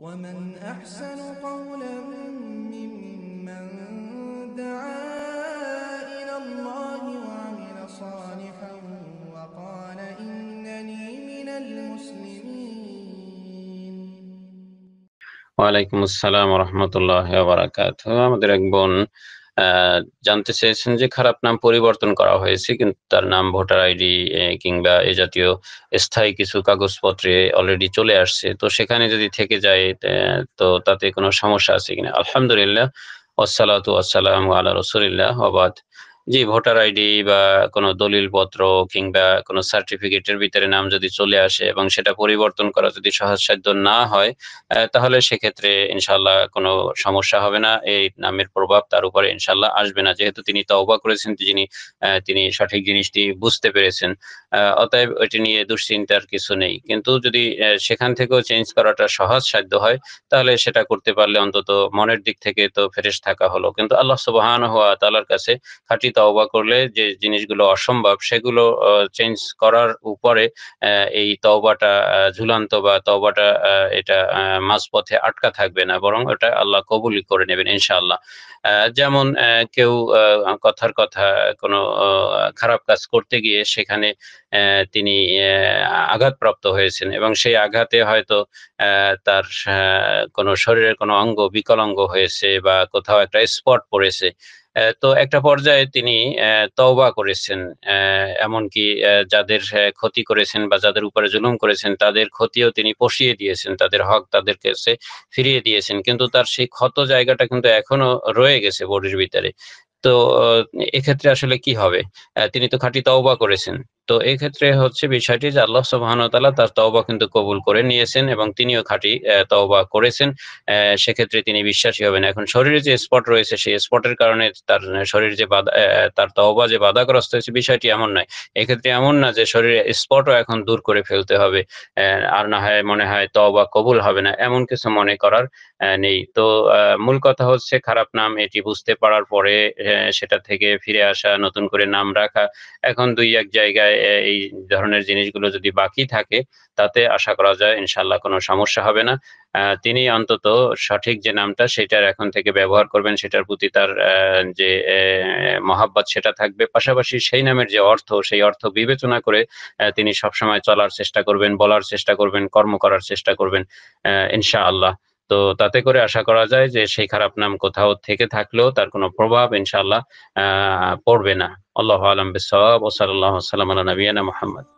ومن أحسن قولا ممن دعا إلى الله وعمل صالحا وقال إنني من المسلمين وعليكم السلام ورحمة الله وبركاته জানতে চেয়েছেন যে খারাপ নাম পরিবর্তন করা হয়েছে কিন্তু তার নাম ভোটার আইডি কিংবা এ জাতীয় স্থায়ী কিছু কাগজপত্রে অলরেডি চলে আসছে তো সেখানে যদি থেকে যায় তো তাতে কোনো সমস্যা আছে কিনা আলহামদুলিল্লাহ আসসালাতু আসসালাম আল্লাহ রসুলিল্লাহ আবাদ জি ভোটার আইডি বা কোনো পত্র কিংবা কোনো সার্টিফিকেটের ভিতরে নাম যদি চলে আসে এবং সেটা পরিবর্তন করা যদি সহজসাধ্য না হয় তাহলে সেক্ষেত্রে ইনশাল্লাহ কোনো সমস্যা হবে না এই নামের প্রভাব তার উপরে ইনশাল্লাহ আসবে না যেহেতু তিনি তওবা করেছেন যিনি তিনি সঠিক জিনিসটি বুঝতে পেরেছেন অতএব এটি নিয়ে দুশ্চিন্তার কিছু নেই কিন্তু যদি সেখান থেকেও চেঞ্জ করাটা সহজ সাধ্য হয় তাহলে সেটা করতে পারলে অন্তত মনের দিক থেকে তো ফেরেশ থাকা হলো কিন্তু আল্লাহ সুবাহান হওয়া তালার কাছে খাটি তওবা করলে যে জিনিসগুলো অসম্ভব সেগুলো চেঞ্জ করার উপরে এই তওবাটা ঝুলান্ত বা তওবাটা এটা মাঝপথে আটকা থাকবে না বরং এটা আল্লাহ কবুলি করে নেবেন ইনশাআল্লাহ যেমন কেউ কথার কথা কোনো খারাপ কাজ করতে গিয়ে সেখানে তিনি আঘাতপ্রাপ্ত হয়েছেন এবং সেই আঘাতে হয়তো তার কোনো শরীরের কোনো অঙ্গ বিকলাঙ্গ হয়েছে বা কোথাও একটা স্পট পড়েছে তো একটা পর্যায়ে তিনি তওবা করেছেন এমনকি যাদের ক্ষতি করেছেন বা যাদের উপরে জুলুম করেছেন তাদের ক্ষতিও তিনি পশিয়ে দিয়েছেন তাদের হক তাদের কাছে ফিরিয়ে দিয়েছেন কিন্তু তার সেই ক্ষত জায়গাটা কিন্তু এখনো রয়ে গেছে বডির ভিতরে তো এক্ষেত্রে আসলে কি হবে তিনি তো খাঁটি তওবা করেছেন তো এই ক্ষেত্রে হচ্ছে বিষয়টি যে আল্লাহ সুবাহতালা তার তওবা কিন্তু কবুল করে নিয়েছেন এবং তিনিও খাঁটি তওবা করেছেন সেক্ষেত্রে তিনি বিশ্বাসী হবেন এখন শরীরে যে স্পট রয়েছে সেই স্পটের কারণে তার শরীর যে বাধা তার তওবা যে বাধাগ্রস্ত হয়েছে বিষয়টি এমন নয় এক্ষেত্রে এমন না যে শরীরে স্পটও এখন দূর করে ফেলতে হবে আর না হয় মনে হয় তওবা কবুল হবে না এমন কিছু মনে করার নেই তো মূল কথা হচ্ছে খারাপ নাম এটি বুঝতে পারার পরে সেটা থেকে ফিরে আসা নতুন করে নাম রাখা এখন দুই এক জায়গায় এই ধরনের জিনিসগুলো যদি বাকি থাকে তাতে আশা করা যায় ইনশাল্লাহ কোনো সমস্যা হবে না তিনি অন্তত সঠিক যে নামটা সেটার এখন থেকে ব্যবহার করবেন সেটার প্রতি তার যে মহাব্বত সেটা থাকবে পাশাপাশি সেই নামের যে অর্থ সেই অর্থ বিবেচনা করে তিনি সবসময় চলার চেষ্টা করবেন বলার চেষ্টা করবেন কর্ম করার চেষ্টা করবেন ইনশাআল্লাহ তো তাতে করে আশা করা যায় যে সেই খারাপ নাম কোথাও থেকে থাকলেও তার কোনো প্রভাব ইনশাল্লাহ পড়বে না আল্লাহ আলম বিসব ও সাল্লাহ সাল্লাম আল্লাহ নবীনা মোহাম্মদ